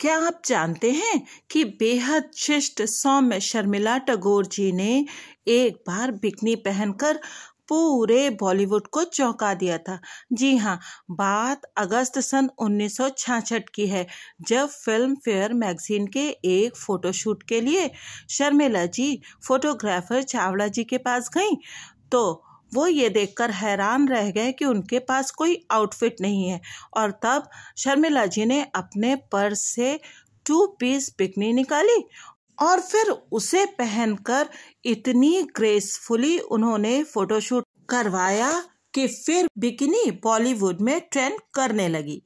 क्या आप जानते हैं कि बेहद शिष्ट सौम्य शर्मिला टगोर जी ने एक बार बिकनी पहनकर पूरे बॉलीवुड को चौंका दिया था जी हाँ बात अगस्त सन 1966 की है जब फिल्म फेयर मैगजीन के एक फोटोशूट के लिए शर्मिला जी फोटोग्राफर चावला जी के पास गई तो वो ये देखकर हैरान रह गए कि उनके पास कोई आउटफिट नहीं है और तब शर्मिला जी ने अपने पर्स से टू पीस बिकनी निकाली और फिर उसे पहनकर इतनी ग्रेसफुली उन्होंने फोटोशूट करवाया कि फिर बिकनी बॉलीवुड में ट्रेंड करने लगी